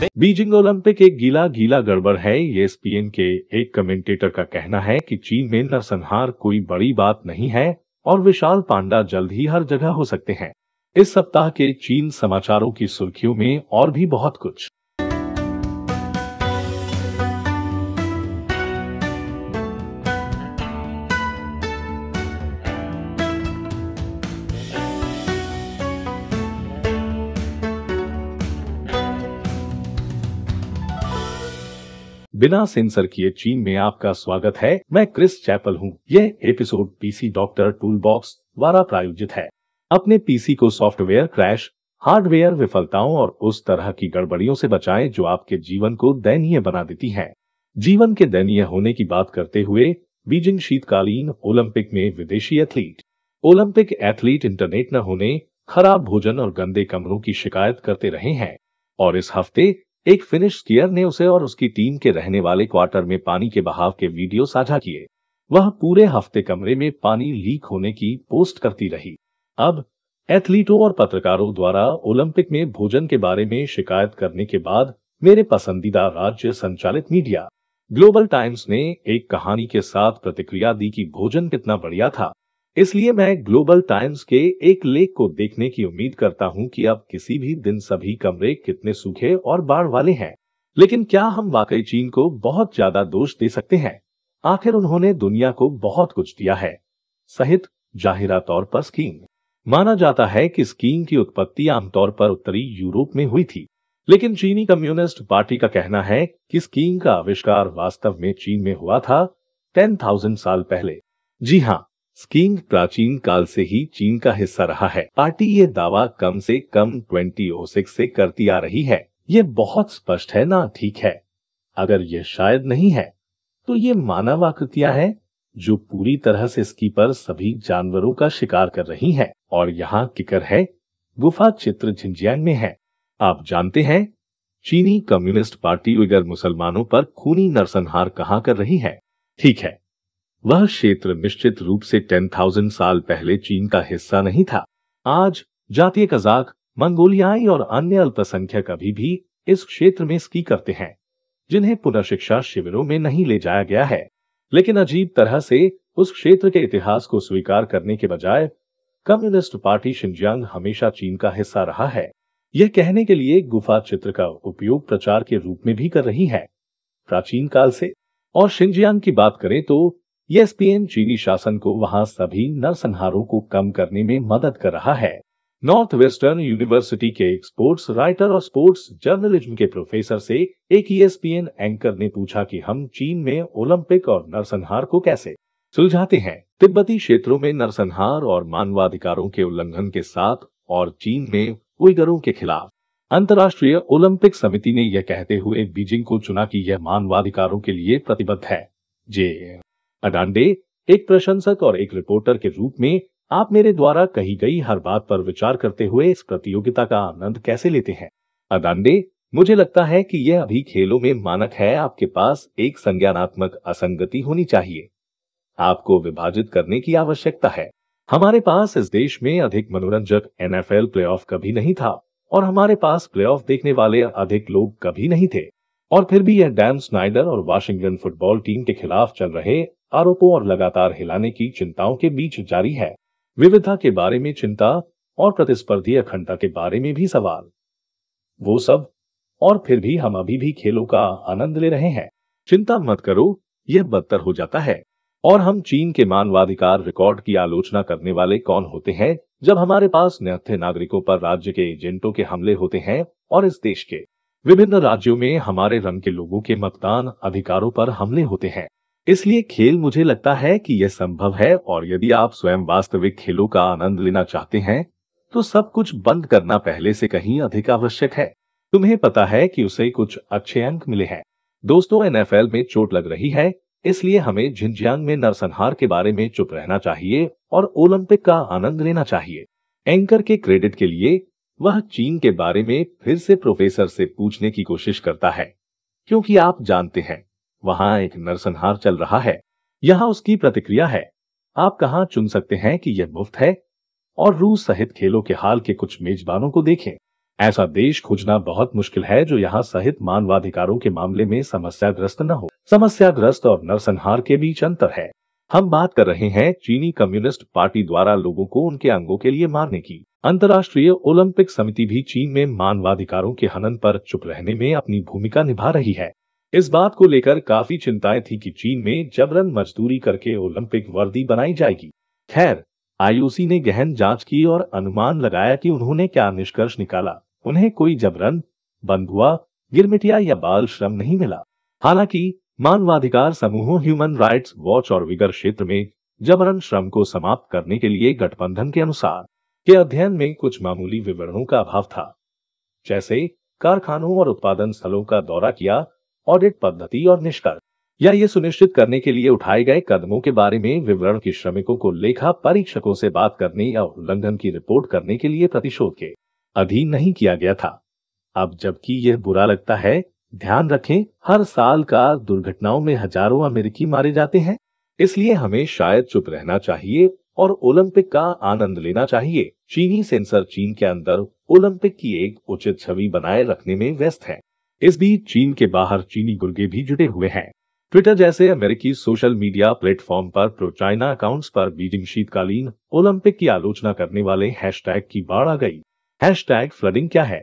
सकते Beijing Olympic एक गीला गीला गड़बड़ है ये एस के एक कमेंटेटर का कहना है कि चीन में नरसंहार कोई बड़ी बात नहीं है और विशाल पांडा जल्द ही हर जगह हो सकते हैं इस सप्ताह के चीन समाचारों की सुर्खियों में और भी बहुत कुछ बिना सेंसर किए चीन में आपका स्वागत है मैं क्रिस चैपल हूँ यह episode PC doctor toolbox द्वारा प्रायोजित है अपने पीसी को सॉफ्टवेयर क्रैश हार्डवेयर विफलताओं और उस तरह की गड़बड़ियों से बचाएं जो आपके जीवन को दयनीय बना देती हैं। जीवन के दयनीय होने की बात करते हुए बीजिंग शीतकालीन ओलंपिक में विदेशी एथलीट ओलंपिक एथलीट इंटरनेट न होने खराब भोजन और गंदे कमरों की शिकायत करते रहे हैं और इस हफ्ते एक फिनिश स्कीयर ने उसे और उसकी टीम के रहने वाले क्वार्टर में पानी के बहाव के वीडियो साझा किए वह पूरे हफ्ते कमरे में पानी लीक होने की पोस्ट करती रही अब एथलीटों और पत्रकारों द्वारा ओलंपिक में भोजन के बारे में शिकायत करने के बाद मेरे पसंदीदा राज्य संचालित मीडिया ग्लोबल टाइम्स ने एक कहानी के साथ प्रतिक्रिया दी कि भोजन कितना बढ़िया था इसलिए मैं ग्लोबल टाइम्स के एक लेख को देखने की उम्मीद करता हूं कि अब किसी भी दिन सभी कमरे कितने सूखे और बाढ़ वाले हैं लेकिन क्या हम वाकई चीन को बहुत ज्यादा दोष दे सकते हैं आखिर उन्होंने दुनिया को बहुत कुछ दिया है सहित जाहिरा तौर पर स्कीइंग माना जाता है कि स्कीइंग की उत्पत्ति आमतौर पर उत्तरी यूरोप में हुई थी लेकिन चीनी कम्युनिस्ट पार्टी का कहना है कि स्कीइंग का आविष्कार वास्तव में चीन में हुआ था टेन थाउजेंड साल पहले जी हाँ स्कीइंग प्राचीन काल से ही चीन का हिस्सा रहा है पार्टी ये दावा कम से कम 2006 से करती आ रही है ये बहुत स्पष्ट है ना ठीक है अगर ये शायद नहीं है तो ये मानव आकृतियां हैं जो पूरी तरह से स्की पर सभी जानवरों का शिकार कर रही हैं और यहाँ किकर है गुफा चित्र झिंजियांग में है आप जानते हैं चीनी कम्युनिस्ट पार्टी उगर मुसलमानों पर खूनी नरसंहार कहाँ कर रही है ठीक है वह क्षेत्र निश्चित रूप से टेन थाउजेंड साल पहले चीन का हिस्सा नहीं था आज जातीय कजाक मंगोलियाई और अन्य अल्पसंख्यक अभी भी इस क्षेत्र में स्की करते हैं जिन्हें पुनर्शिक्षा शिविरों में नहीं ले जाया गया है लेकिन अजीब तरह से उस क्षेत्र के इतिहास को स्वीकार करने के बजाय कम्युनिस्ट पार्टी शिंजियांग हमेशा चीन का हिस्सा रहा है यह कहने के लिए गुफा चित्र का उपयोग प्रचार के रूप में भी कर रही है प्राचीन काल से और शिंजियांग की बात करें तो एसपीएन e चीनी शासन को वहां सभी नरसंहारों को कम करने में मदद कर रहा है नॉर्थ वेस्टर्न यूनिवर्सिटी के एक स्पोर्ट्स राइटर और स्पोर्ट्स जर्नलिज्म के प्रोफेसर से एक ईएसपीएन e एंकर ने पूछा कि हम चीन में ओलंपिक और नरसंहार को कैसे सुलझाते हैं तिब्बती क्षेत्रों में नरसंहार और मानवाधिकारों के उल्लंघन के साथ और चीन में उइगरों के खिलाफ अंतर्राष्ट्रीय ओलंपिक समिति ने यह कहते हुए बीजिंग को चुना कि यह मानवाधिकारों के लिए प्रतिबद्ध है जे अडांडे एक प्रशंसक और एक रिपोर्टर के रूप में आप मेरे द्वारा कही गई हर बात पर विचार करते हुए इस प्रतियोगिता का आनंद कैसे लेते हैं अडांडे मुझे लगता है कि यह अभी खेलों में मानक है आपके पास एक संज्ञानात्मक असंगति होनी चाहिए आपको विभाजित करने की आवश्यकता है हमारे पास इस देश में अधिक मनोरंजक एनएफएल प्लेऑफ कभी नहीं था और हमारे पास प्लेऑफ देखने वाले अधिक लोग कभी नहीं थे और फिर भी यह डैम स्नाइडर और वाशिंगटन फुटबॉल टीम के खिलाफ चल रहे आरोपों और लगातार हिलाने की चिंताओं के बीच जारी है विविधता के बारे में चिंता और प्रतिस्पर्धी अखंडता के बारे में भी सवाल वो सब और फिर भी हम अभी भी खेलों का आनंद ले रहे हैं चिंता मत करो यह बदतर हो जाता है और हम चीन के मानवाधिकार रिकॉर्ड की आलोचना करने वाले कौन होते हैं जब हमारे पास न्यथे नागरिकों पर राज्य के एजेंटों के हमले होते हैं और इस देश के विभिन्न राज्यों में हमारे रंग के लोगों के मतदान अधिकारों पर हमले होते हैं इसलिए खेल मुझे लगता है कि यह संभव है और यदि आप स्वयं वास्तविक खेलों का आनंद लेना चाहते हैं तो सब कुछ बंद करना पहले से कहीं अधिक आवश्यक है तुम्हें पता है कि उसे कुछ अच्छे अंक मिले हैं दोस्तों एनएफएल में चोट लग रही है इसलिए हमें झिंझियांग में नरसंहार के बारे में चुप रहना चाहिए और ओलंपिक का आनंद लेना चाहिए एंकर के क्रेडिट के लिए वह चीन के बारे में फिर से प्रोफेसर से पूछने की कोशिश करता है क्योंकि आप जानते हैं वहाँ एक नरसंहार चल रहा है यहाँ उसकी प्रतिक्रिया है आप कहा चुन सकते हैं कि यह मुफ्त है और रूस सहित खेलों के हाल के कुछ मेजबानों को देखें ऐसा देश खोजना बहुत मुश्किल है जो यहाँ सहित मानवाधिकारों के मामले में समस्याग्रस्त न हो समस्याग्रस्त और नरसंहार के बीच अंतर है हम बात कर रहे हैं चीनी कम्युनिस्ट पार्टी द्वारा लोगों को उनके अंगों के लिए मारने की अंतर्राष्ट्रीय ओलंपिक समिति भी चीन में मानवाधिकारों के हनन पर चुप रहने में अपनी भूमिका निभा रही है इस बात को लेकर काफी चिंताएं थी कि चीन में जबरन मजदूरी करके ओलंपिक वर्दी बनाई जाएगी खैर आईओसी ने गहन जांच की और अनुमान लगाया कि उन्होंने क्या निष्कर्ष निकाला उन्हें कोई जबरन बंधुआ गिरमिटिया या बाल श्रम नहीं मिला हालांकि मानवाधिकार समूहों ह्यूमन राइट्स वॉच और विगर क्षेत्र में जबरन श्रम को समाप्त करने के लिए गठबंधन के अनुसार के अध्ययन में कुछ मामूली विवरणों का अभाव था जैसे कारखानों और उत्पादन स्थलों का दौरा किया ऑडिट पद्धति और निष्कर्ष या ये सुनिश्चित करने के लिए उठाए गए कदमों के बारे में विवरण की श्रमिकों को लेखा परीक्षकों से बात करने या उल्लंघन की रिपोर्ट करने के लिए प्रतिशोध के अधीन नहीं किया गया था अब जबकि यह बुरा लगता है ध्यान रखें हर साल का दुर्घटनाओं में हजारों अमेरिकी मारे जाते हैं इसलिए हमें शायद चुप रहना चाहिए और ओलंपिक का आनंद लेना चाहिए चीनी सेंसर चीन के अंदर ओलंपिक की एक उचित छवि बनाए रखने में व्यस्त है इस बीच चीन के बाहर चीनी गुर्गे भी जुटे हुए हैं ट्विटर जैसे अमेरिकी सोशल मीडिया प्लेटफॉर्म पर प्रो चाइना अकाउंट्स पर बीजिंग शीतकालीन ओलंपिक की आलोचना करने वाले हैशटैग की बाढ़ आ गई हैशटैग फ्लडिंग क्या है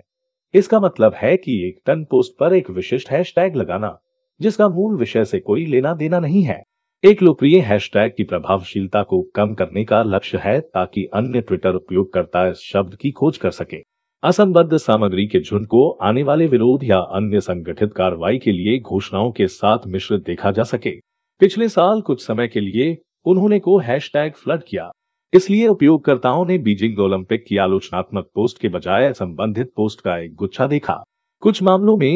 इसका मतलब है कि एक टन पोस्ट पर एक विशिष्ट हैशटैग लगाना जिसका मूल विषय से कोई लेना देना नहीं है एक लोकप्रिय हैशटैग की प्रभावशीलता को कम करने का लक्ष्य है ताकि अन्य ट्विटर उपयोगकर्ता इस शब्द की खोज कर सके असंबद्ध सामग्री के झुंड को आने वाले विरोध या अन्य संगठित कार्रवाई के लिए घोषणाओं के साथ मिश्रित देखा जा सके पिछले साल कुछ समय के लिए उन्होंने को हैशटैग फ्लड किया इसलिए उपयोगकर्ताओं ने बीजिंग ओलंपिक की आलोचनात्मक पोस्ट के बजाय संबंधित पोस्ट का एक गुच्छा देखा कुछ मामलों में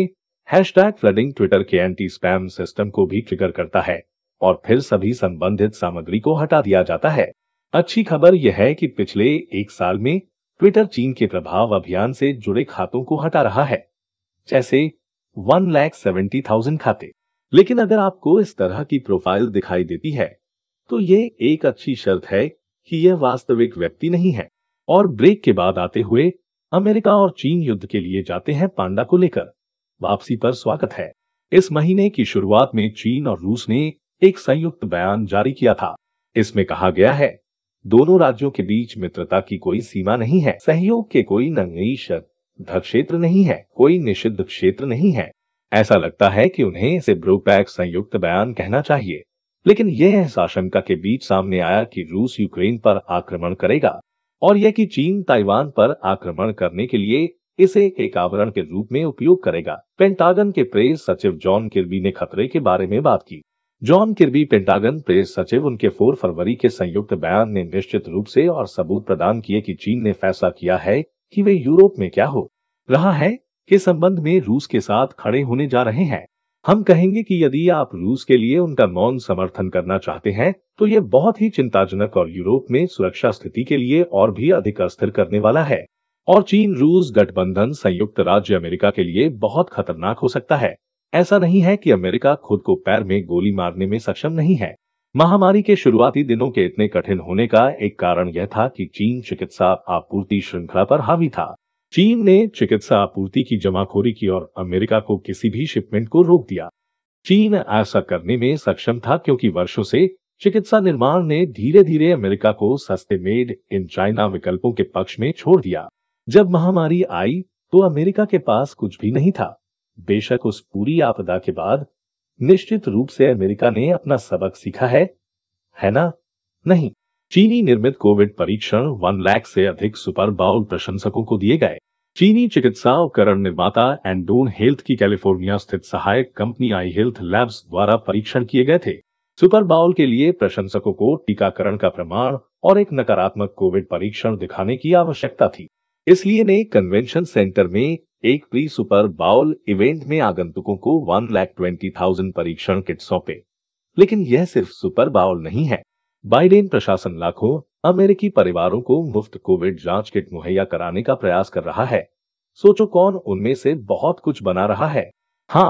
हैशटैग फ्लडिंग ट्विटर के एंटी स्पैम सिस्टम को भी ट्रिगर करता है और फिर सभी संबंधित सामग्री को हटा दिया जाता है अच्छी खबर यह है कि पिछले एक साल में ट्विटर चीन के प्रभाव अभियान से जुड़े खातों को हटा रहा है जैसे वन लैख सेवेंटी थाउजेंड खाते लेकिन अगर आपको इस तरह की प्रोफाइल दिखाई देती है तो ये एक अच्छी शर्त है कि यह वास्तविक व्यक्ति नहीं है और ब्रेक के बाद आते हुए अमेरिका और चीन युद्ध के लिए जाते हैं पांडा को लेकर वापसी पर स्वागत है इस महीने की शुरुआत में चीन और रूस ने एक संयुक्त बयान जारी किया था इसमें कहा गया है दोनों राज्यों के बीच मित्रता की कोई सीमा नहीं है सहयोग के कोई नंगई शब्द क्षेत्र नहीं है कोई निषिद्ध क्षेत्र नहीं है ऐसा लगता है कि उन्हें इसे ब्रोपैक संयुक्त बयान कहना चाहिए लेकिन यह इस आशंका के बीच सामने आया कि रूस यूक्रेन पर आक्रमण करेगा और यह कि चीन ताइवान पर आक्रमण करने के लिए इसे एक आवरण के रूप में उपयोग करेगा पेंटागन के प्रेस सचिव जॉन किर्बी ने खतरे के बारे में बात की जॉन किर्बी पेंटागन प्रेस सचिव उनके 4 फरवरी के संयुक्त बयान ने निश्चित रूप से और सबूत प्रदान किए कि चीन ने फैसला किया है कि वे यूरोप में क्या हो रहा है के संबंध में रूस के साथ खड़े होने जा रहे हैं हम कहेंगे कि यदि आप रूस के लिए उनका मौन समर्थन करना चाहते हैं तो ये बहुत ही चिंताजनक और यूरोप में सुरक्षा स्थिति के लिए और भी अधिक अस्थिर करने वाला है और चीन रूस गठबंधन संयुक्त राज्य अमेरिका के लिए बहुत खतरनाक हो सकता है ऐसा नहीं है कि अमेरिका खुद को पैर में गोली मारने में सक्षम नहीं है महामारी के शुरुआती दिनों के इतने कठिन होने का एक कारण यह था कि चीन चिकित्सा आपूर्ति श्रृंखला पर हावी था चीन ने चिकित्सा आपूर्ति की जमाखोरी की और अमेरिका को किसी भी शिपमेंट को रोक दिया चीन ऐसा करने में सक्षम था क्योंकि वर्षों से चिकित्सा निर्माण ने धीरे धीरे अमेरिका को सस्ते मेड इन चाइना विकल्पों के पक्ष में छोड़ दिया जब महामारी आई तो अमेरिका के पास कुछ भी नहीं था बेशक उस पूरी आपदा के बाद निश्चित रूप से अमेरिका ने अपना सबक सीखा है है ना नहीं चीनी निर्मित कोविड परीक्षण वन लाख से अधिक सुपर बाउल प्रशंसकों को दिए गए चीनी चिकित्सा उपकरण निर्माता एंडोन हेल्थ की कैलिफोर्निया स्थित सहायक कंपनी आई हेल्थ लैब्स द्वारा परीक्षण किए गए थे सुपर बाउल के लिए प्रशंसकों को टीकाकरण का प्रमाण और एक नकारात्मक कोविड परीक्षण दिखाने की आवश्यकता थी इसलिए ने कन्वेंशन सेंटर में एक प्री सुपर बाउल इवेंट में आगंतुकों को वन लैख ट्वेंटी थाउजेंड परीक्षण किट सौंपे लेकिन यह सिर्फ सुपर बाउल नहीं है बाइडेन प्रशासन लाखों अमेरिकी परिवारों को मुफ्त कोविड जांच किट मुहैया कराने का प्रयास कर रहा है सोचो कौन उनमें से बहुत कुछ बना रहा है हाँ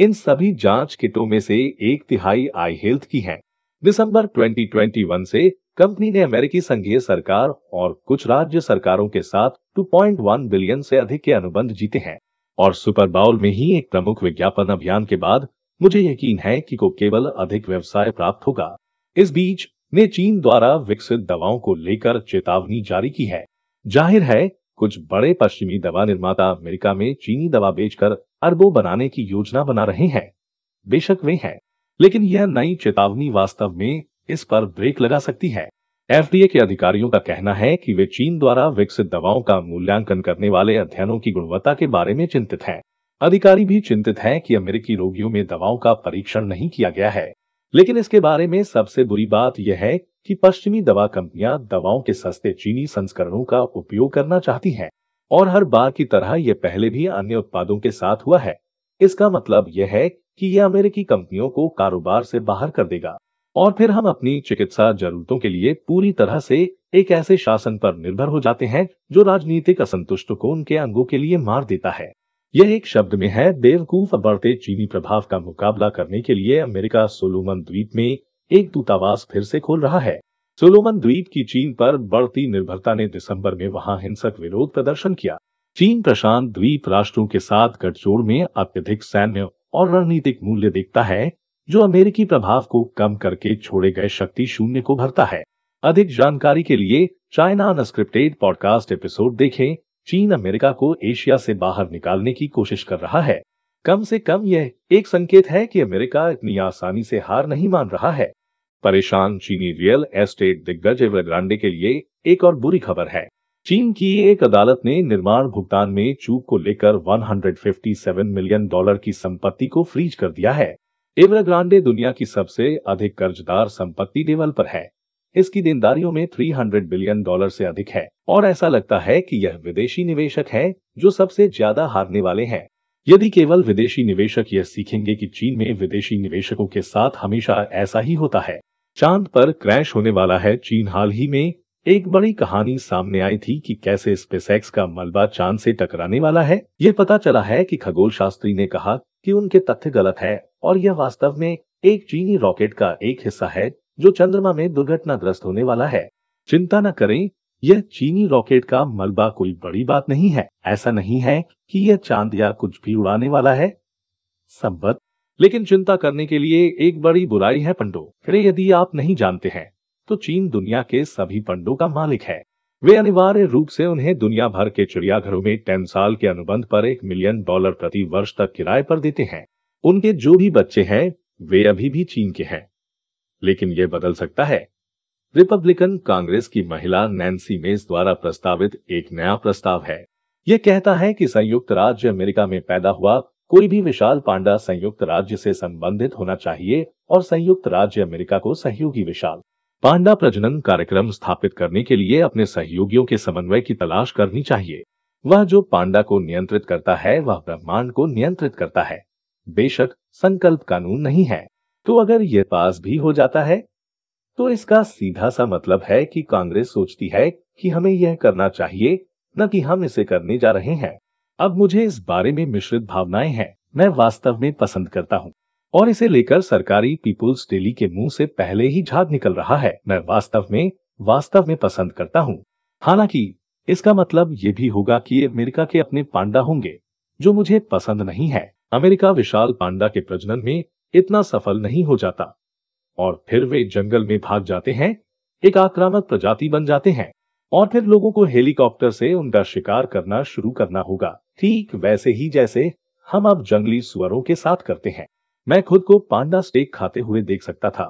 इन सभी जांच किटों में से एक तिहाई आई हेल्थ की है दिसंबर 2021 से कंपनी ने अमेरिकी संघीय सरकार और कुछ राज्य सरकारों के साथ 2.1 बिलियन से अधिक के अनुबंध जीते हैं और सुपर बाउल में ही एक प्रमुख विज्ञापन अभियान के बाद मुझे यकीन है कि को केवल अधिक व्यवसाय प्राप्त होगा इस बीच ने चीन द्वारा विकसित दवाओं को लेकर चेतावनी जारी की है जाहिर है कुछ बड़े पश्चिमी दवा निर्माता अमेरिका में चीनी दवा बेचकर अरबों बनाने की योजना बना रहे हैं बेशक वे हैं लेकिन यह नई चेतावनी वास्तव में इस पर ब्रेक लगा सकती है एफडीए के अधिकारियों का कहना है कि वे चीन द्वारा विकसित दवाओं का मूल्यांकन करने वाले अध्ययनों की गुणवत्ता के बारे में चिंतित हैं। अधिकारी भी चिंतित हैं कि अमेरिकी रोगियों में दवाओं का परीक्षण नहीं किया गया है लेकिन इसके बारे में सबसे बुरी बात यह है कि पश्चिमी दवा कंपनियां दवाओं के सस्ते चीनी संस्करणों का उपयोग करना चाहती हैं और हर बार की तरह यह पहले भी अन्य उत्पादों के साथ हुआ है इसका मतलब यह है कि यह अमेरिकी कंपनियों को कारोबार से बाहर कर देगा और फिर हम अपनी चिकित्सा जरूरतों के लिए पूरी तरह से एक ऐसे शासन पर निर्भर हो जाते हैं जो राजनीतिक असंतुष्ट को उनके अंगों के लिए मार देता है यह एक शब्द में है बेवकूफ बढ़ते चीनी प्रभाव का मुकाबला करने के लिए अमेरिका सोलोमन द्वीप में एक दूतावास फिर से खोल रहा है सोलोमन द्वीप की चीन पर बढ़ती निर्भरता ने दिसंबर में वहां हिंसक विरोध प्रदर्शन किया चीन प्रशांत द्वीप राष्ट्रों के साथ गठजोड़ में अत्यधिक सैन्य और रणनीतिक मूल्य देखता है जो अमेरिकी प्रभाव को कम करके छोड़े गए शक्ति शून्य को भरता है अधिक जानकारी के लिए चाइना अनस्क्रिप्टेड पॉडकास्ट एपिसोड देखें चीन अमेरिका को एशिया से बाहर निकालने की कोशिश कर रहा है कम से कम यह एक संकेत है कि अमेरिका इतनी आसानी से हार नहीं मान रहा है परेशान चीनी रियल एस्टेट दिग्गज एवरग्रांडे के लिए एक और बुरी खबर है चीन की एक अदालत ने निर्माण भुगतान में चूक को लेकर 157 मिलियन डॉलर की संपत्ति को फ्रीज कर दिया है एवरग्रांडे दुनिया की सबसे अधिक कर्जदार संपत्ति लेवल पर है इसकी देनदारियों में 300 बिलियन डॉलर से अधिक है और ऐसा लगता है कि यह विदेशी निवेशक है जो सबसे ज्यादा हारने वाले हैं यदि केवल विदेशी निवेशक यह सीखेंगे कि चीन में विदेशी निवेशकों के साथ हमेशा ऐसा ही होता है चांद पर क्रैश होने वाला है चीन हाल ही में एक बड़ी कहानी सामने आई थी कि कैसे स्पेसएक्स का मलबा चांद से टकराने वाला है यह पता चला है कि खगोल शास्त्री ने कहा कि उनके तथ्य गलत है और यह वास्तव में एक चीनी रॉकेट का एक हिस्सा है जो चंद्रमा में दुर्घटनाग्रस्त होने वाला है चिंता न करें यह चीनी रॉकेट का मलबा कोई बड़ी बात नहीं है ऐसा नहीं है कि यह चांद या कुछ भी उड़ाने वाला है संबत लेकिन चिंता करने के लिए एक बड़ी बुराई है पंडो अरे यदि आप नहीं जानते हैं तो चीन दुनिया के सभी पंडों का मालिक है वे अनिवार्य रूप से उन्हें दुनिया भर के चिड़ियाघरों में टेन साल के अनुबंध पर एक मिलियन डॉलर प्रति वर्ष तक किराए पर देते हैं उनके जो भी बच्चे हैं वे अभी भी चीन के हैं लेकिन यह बदल सकता है रिपब्लिकन कांग्रेस की महिला नैन्सी मेज द्वारा प्रस्तावित एक नया प्रस्ताव है यह कहता है कि संयुक्त राज्य अमेरिका में पैदा हुआ कोई भी विशाल पांडा संयुक्त राज्य से संबंधित होना चाहिए और संयुक्त राज्य अमेरिका को सहयोगी विशाल पांडा प्रजनन कार्यक्रम स्थापित करने के लिए अपने सहयोगियों के समन्वय की तलाश करनी चाहिए वह जो पांडा को नियंत्रित करता है वह ब्रह्मांड को नियंत्रित करता है बेशक संकल्प कानून नहीं है तो अगर ये पास भी हो जाता है तो इसका सीधा सा मतलब है कि कांग्रेस सोचती है कि हमें यह करना चाहिए न कि हम इसे करने जा रहे हैं अब मुझे इस बारे में मिश्रित भावनाएं हैं मैं वास्तव में पसंद करता हूँ और इसे लेकर सरकारी पीपुल्स डेली के मुंह से पहले ही झाग निकल रहा है मैं वास्तव में वास्तव में पसंद करता हूँ हालांकि इसका मतलब ये भी होगा कि अमेरिका के अपने पांडा होंगे जो मुझे पसंद नहीं है अमेरिका विशाल पांडा के प्रजनन में इतना सफल नहीं हो जाता और फिर वे जंगल में भाग जाते हैं एक आक्रामक प्रजाति बन जाते हैं और फिर लोगों को हेलीकॉप्टर से उनका शिकार करना शुरू करना होगा ठीक वैसे ही जैसे हम अब जंगली सुअरों के साथ करते हैं मैं खुद को पांडा स्टेक खाते हुए देख सकता था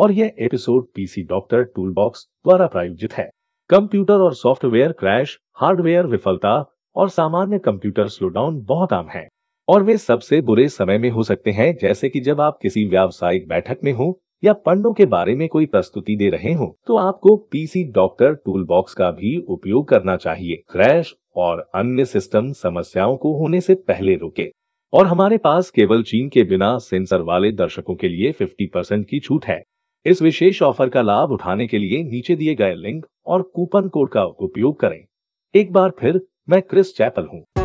और यह एपिसोड पीसी डॉक्टर टूलबॉक्स द्वारा प्रायोजित है कंप्यूटर और सॉफ्टवेयर क्रैश हार्डवेयर विफलता और सामान्य कंप्यूटर स्लोडाउन बहुत आम है और वे सबसे बुरे समय में हो सकते हैं जैसे कि जब आप किसी व्यावसायिक बैठक में हो या पंडों के बारे में कोई प्रस्तुति दे रहे हो तो आपको पीसी डॉक्टर टूलबॉक्स का भी उपयोग करना चाहिए क्रैश और अन्य सिस्टम समस्याओं को होने से पहले रोके और हमारे पास केवल चीन के बिना सेंसर वाले दर्शकों के लिए 50 परसेंट की छूट है इस विशेष ऑफर का लाभ उठाने के लिए नीचे दिए गए लिंक और कूपन कोड का उपयोग करें एक बार फिर मैं क्रिस चैपल हूँ